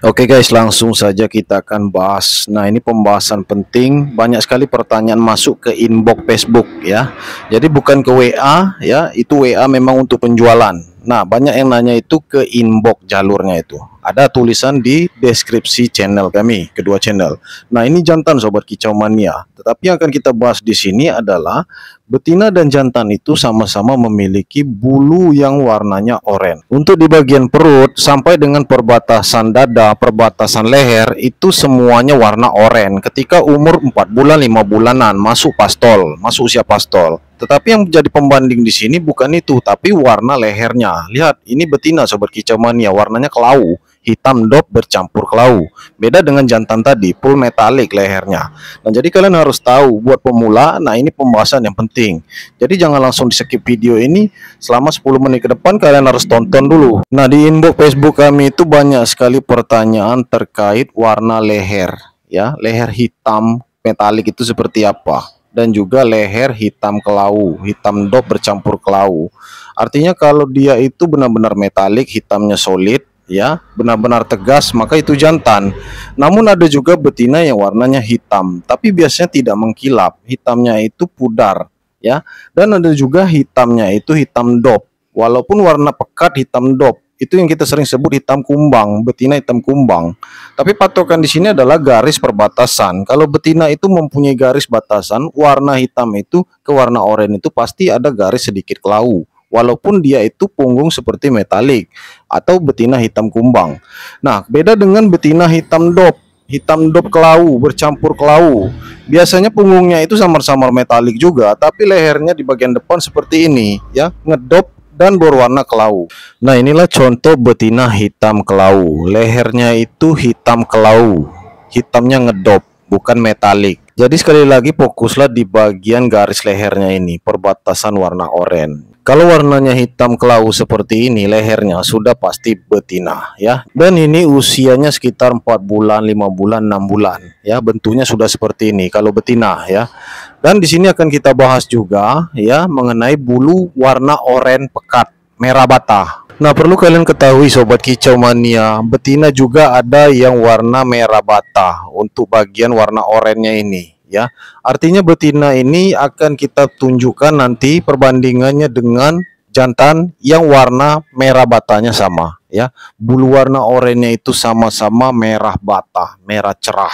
Oke okay guys, langsung saja kita akan bahas. Nah, ini pembahasan penting. Banyak sekali pertanyaan masuk ke inbox Facebook ya. Jadi bukan ke WA ya, itu WA memang untuk penjualan. Nah, banyak yang nanya itu ke inbox jalurnya itu ada tulisan di deskripsi channel kami, kedua channel. Nah, ini jantan sobat kicau mania. Tetapi yang akan kita bahas di sini adalah betina dan jantan itu sama-sama memiliki bulu yang warnanya oranye. Untuk di bagian perut sampai dengan perbatasan dada, perbatasan leher itu semuanya warna oranye. Ketika umur 4 bulan, 5 bulanan masuk pastol, masuk usia pastol. Tetapi yang menjadi pembanding di sini bukan itu, tapi warna lehernya. Lihat, ini betina sobat kicau mania, warnanya kelau hitam dop bercampur kelau. Beda dengan jantan tadi, full metalik lehernya. Nah, jadi kalian harus tahu buat pemula, nah ini pembahasan yang penting. Jadi jangan langsung di skip video ini, selama 10 menit ke depan kalian harus tonton dulu. Nah, di inbox Facebook kami itu banyak sekali pertanyaan terkait warna leher, ya. Leher hitam metalik itu seperti apa? dan juga leher hitam kelau, hitam dop bercampur kelau. Artinya kalau dia itu benar-benar metalik, hitamnya solid, ya benar-benar tegas maka itu jantan namun ada juga betina yang warnanya hitam tapi biasanya tidak mengkilap hitamnya itu pudar ya dan ada juga hitamnya itu hitam dop walaupun warna pekat hitam dop itu yang kita sering sebut hitam kumbang betina hitam kumbang tapi patokan di sini adalah garis perbatasan kalau betina itu mempunyai garis batasan warna hitam itu ke warna oranye itu pasti ada garis sedikit kelau walaupun dia itu punggung seperti metalik atau betina hitam kumbang. Nah, beda dengan betina hitam dop. Hitam dop kelau bercampur kelau. Biasanya punggungnya itu samar-samar metalik juga, tapi lehernya di bagian depan seperti ini, ya, ngedop dan berwarna kelau. Nah, inilah contoh betina hitam kelau. Lehernya itu hitam kelau. Hitamnya ngedop, bukan metalik. Jadi sekali lagi fokuslah di bagian garis lehernya ini, perbatasan warna oranye. Kalau warnanya hitam kelau seperti ini lehernya sudah pasti betina ya. Dan ini usianya sekitar 4 bulan, 5 bulan, 6 bulan ya. Bentuknya sudah seperti ini kalau betina ya. Dan di sini akan kita bahas juga ya mengenai bulu warna oranye pekat, merah bata. Nah, perlu kalian ketahui sobat kicau mania, betina juga ada yang warna merah bata untuk bagian warna oranye ini ya. Artinya betina ini akan kita tunjukkan nanti perbandingannya dengan jantan yang warna merah batanya sama ya. Bulu warna oranye itu sama-sama merah bata, merah cerah.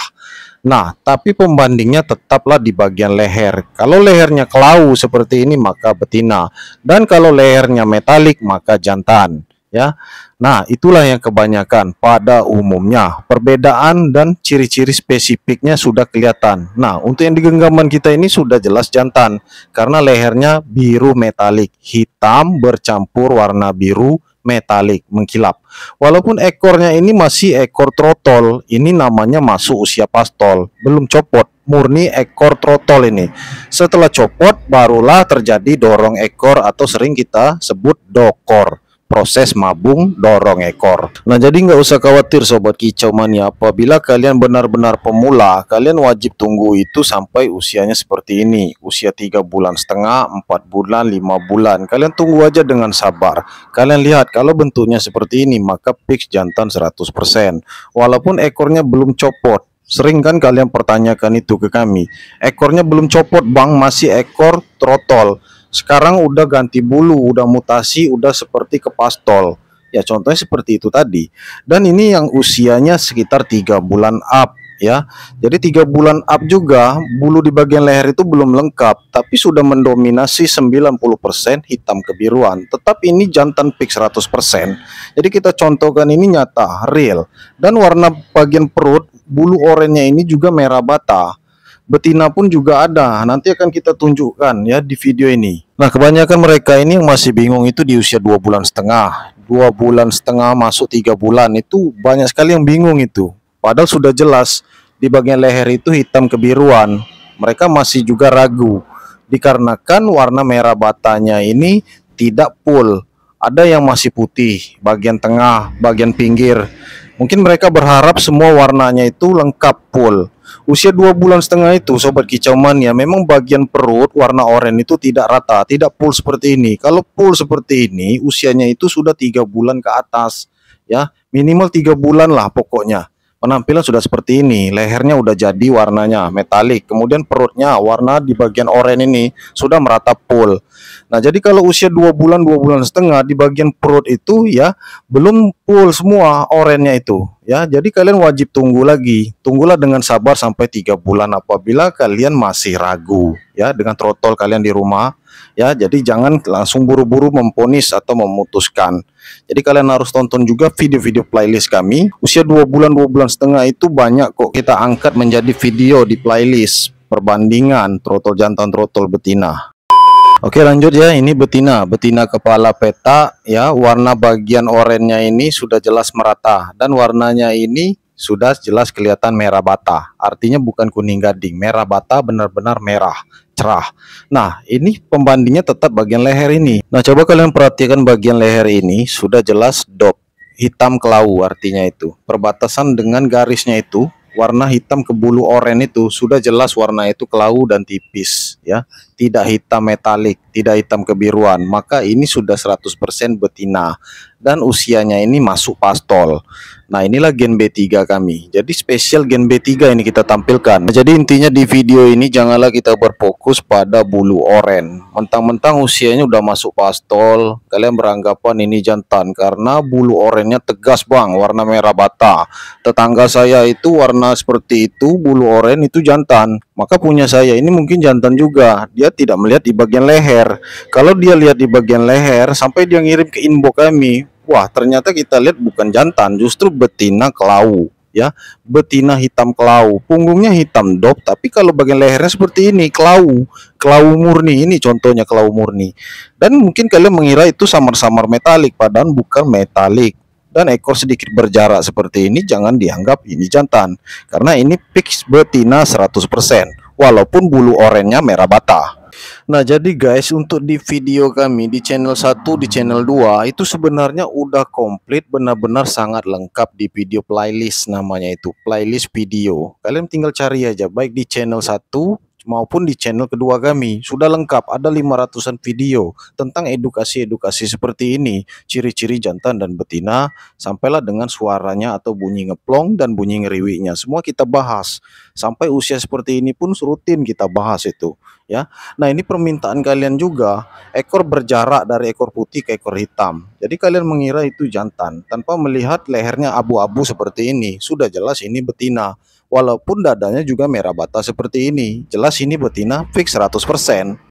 Nah, tapi pembandingnya tetaplah di bagian leher. Kalau lehernya kelau seperti ini maka betina dan kalau lehernya metalik maka jantan ya. Nah, itulah yang kebanyakan pada umumnya. Perbedaan dan ciri-ciri spesifiknya sudah kelihatan. Nah, untuk yang di genggaman kita ini sudah jelas jantan karena lehernya biru metalik, hitam bercampur warna biru metalik mengkilap. Walaupun ekornya ini masih ekor trotol, ini namanya masuk usia pastol, belum copot, murni ekor trotol ini. Setelah copot barulah terjadi dorong ekor atau sering kita sebut dokor proses mabung dorong ekor. Nah, jadi nggak usah khawatir sobat kicau mania apabila kalian benar-benar pemula, kalian wajib tunggu itu sampai usianya seperti ini, usia 3 bulan setengah, 4 bulan, 5 bulan. Kalian tunggu aja dengan sabar. Kalian lihat kalau bentuknya seperti ini, maka fix jantan 100%. Walaupun ekornya belum copot, Sering kan kalian pertanyakan itu ke kami. Ekornya belum copot, Bang, masih ekor trotol. Sekarang udah ganti bulu, udah mutasi, udah seperti kepastol Ya contohnya seperti itu tadi. Dan ini yang usianya sekitar tiga bulan up ya. Jadi tiga bulan up juga bulu di bagian leher itu belum lengkap, tapi sudah mendominasi 90% hitam kebiruan. Tetap ini jantan pick 100%. Jadi kita contohkan ini nyata, real. Dan warna bagian perut bulu oranye ini juga merah bata betina pun juga ada. Nanti akan kita tunjukkan ya di video ini. Nah, kebanyakan mereka ini yang masih bingung itu di usia dua bulan setengah. dua bulan setengah masuk tiga bulan itu banyak sekali yang bingung itu. Padahal sudah jelas di bagian leher itu hitam kebiruan. Mereka masih juga ragu dikarenakan warna merah batanya ini tidak full. Ada yang masih putih bagian tengah, bagian pinggir. Mungkin mereka berharap semua warnanya itu lengkap full Usia dua bulan setengah itu sobat kicau mania memang bagian perut warna oranye itu tidak rata, tidak full seperti ini. Kalau full seperti ini usianya itu sudah tiga bulan ke atas ya, minimal tiga bulan lah pokoknya. Penampilan sudah seperti ini, lehernya udah jadi warnanya metalik, kemudian perutnya warna di bagian oranye ini sudah merata full. Nah, jadi kalau usia 2 bulan, 2 bulan setengah di bagian perut itu ya belum full semua orennya itu ya. Jadi kalian wajib tunggu lagi. Tunggulah dengan sabar sampai 3 bulan apabila kalian masih ragu ya dengan trotol kalian di rumah ya. Jadi jangan langsung buru-buru memponis atau memutuskan. Jadi kalian harus tonton juga video-video playlist kami. Usia 2 bulan, 2 bulan setengah itu banyak kok kita angkat menjadi video di playlist perbandingan trotol jantan trotol betina. Oke lanjut ya ini betina betina kepala peta ya warna bagian oranye ini sudah jelas merata dan warnanya ini sudah jelas kelihatan merah bata artinya bukan kuning gading merah bata benar-benar merah cerah nah ini pembandingnya tetap bagian leher ini nah coba kalian perhatikan bagian leher ini sudah jelas dop hitam kelau artinya itu perbatasan dengan garisnya itu warna hitam ke bulu oranye itu sudah jelas warna itu kelau dan tipis ya tidak hitam metalik tidak hitam kebiruan maka ini sudah 100% betina dan usianya ini masuk pastol Nah inilah gen B3 kami Jadi spesial gen B3 ini kita tampilkan nah, Jadi intinya di video ini janganlah kita berfokus pada bulu oren Mentang-mentang usianya udah masuk pastol Kalian beranggapan ini jantan Karena bulu orennya tegas bang Warna merah bata Tetangga saya itu warna seperti itu Bulu oren itu jantan Maka punya saya ini mungkin jantan juga Dia tidak melihat di bagian leher Kalau dia lihat di bagian leher Sampai dia ngirim ke inbox kami Wah, ternyata kita lihat bukan jantan, justru betina kelau ya. Betina hitam kelau, punggungnya hitam dop, tapi kalau bagian lehernya seperti ini, kelau. Kelau murni ini contohnya kelau murni. Dan mungkin kalian mengira itu samar-samar metalik padahal bukan metalik. Dan ekor sedikit berjarak seperti ini jangan dianggap ini jantan karena ini fix betina 100%. Walaupun bulu orennya merah bata. Nah, jadi guys, untuk di video kami di channel 1, di channel 2 itu sebenarnya udah komplit, benar-benar sangat lengkap di video playlist namanya itu, playlist video. Kalian tinggal cari aja baik di channel 1 maupun di channel kedua kami sudah lengkap ada 500-an video tentang edukasi-edukasi seperti ini, ciri-ciri jantan dan betina, sampailah dengan suaranya atau bunyi ngeplong dan bunyi ngeriwinya. Semua kita bahas. Sampai usia seperti ini pun rutin kita bahas itu, ya. Nah, ini permintaan kalian juga, ekor berjarak dari ekor putih ke ekor hitam. Jadi kalian mengira itu jantan tanpa melihat lehernya abu-abu seperti ini. Sudah jelas ini betina walaupun dadanya juga merah bata seperti ini. Jelas ini betina fix 100%.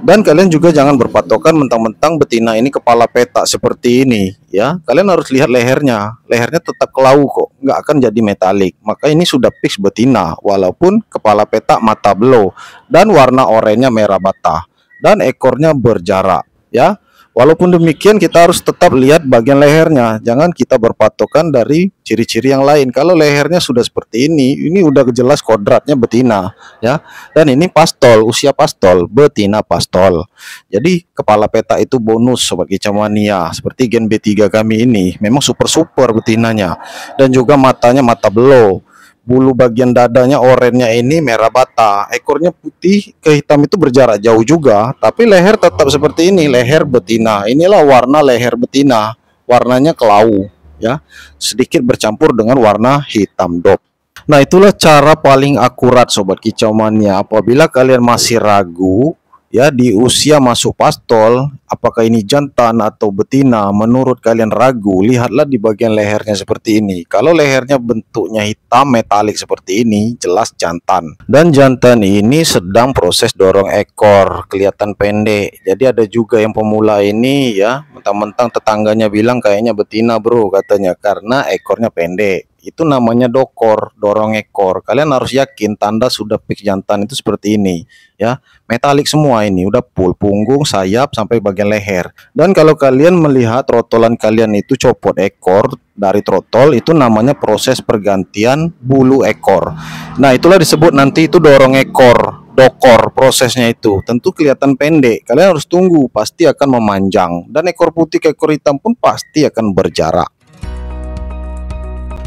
Dan kalian juga jangan berpatokan mentang-mentang betina ini kepala petak seperti ini ya. Kalian harus lihat lehernya. Lehernya tetap kelau kok, nggak akan jadi metalik. Maka ini sudah fix betina walaupun kepala petak mata belo, dan warna oranye merah bata dan ekornya berjarak ya. Walaupun demikian kita harus tetap lihat bagian lehernya. Jangan kita berpatokan dari ciri-ciri yang lain. Kalau lehernya sudah seperti ini, ini udah jelas kodratnya betina, ya. Dan ini pastol, usia pastol, betina pastol. Jadi kepala peta itu bonus sebagai camania, seperti gen B3 kami ini memang super-super betinanya. Dan juga matanya mata below bulu bagian dadanya orennya ini merah bata ekornya putih ke hitam itu berjarak jauh juga tapi leher tetap seperti ini leher betina inilah warna leher betina warnanya kelau ya sedikit bercampur dengan warna hitam dop nah itulah cara paling akurat sobat kicau mania apabila kalian masih ragu ya di usia masuk pastol apakah ini jantan atau betina menurut kalian ragu lihatlah di bagian lehernya seperti ini kalau lehernya bentuknya hitam metalik seperti ini jelas jantan dan jantan ini sedang proses dorong ekor kelihatan pendek jadi ada juga yang pemula ini ya mentang-mentang tetangganya bilang kayaknya betina bro katanya karena ekornya pendek itu namanya dokor, dorong ekor. Kalian harus yakin tanda sudah fix jantan itu seperti ini, ya. Metalik semua ini, udah full punggung, sayap sampai bagian leher. Dan kalau kalian melihat rotolan kalian itu copot ekor dari trotol, itu namanya proses pergantian bulu ekor. Nah, itulah disebut nanti itu dorong ekor dokor prosesnya itu tentu kelihatan pendek kalian harus tunggu pasti akan memanjang dan ekor putih ke ekor hitam pun pasti akan berjarak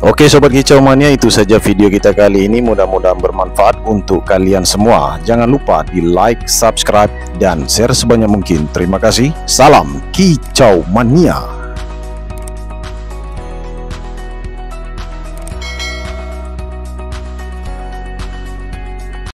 Oke Sobat Kicau Mania itu saja video kita kali ini mudah-mudahan bermanfaat untuk kalian semua jangan lupa di like subscribe dan share sebanyak mungkin terima kasih salam Kicau Mania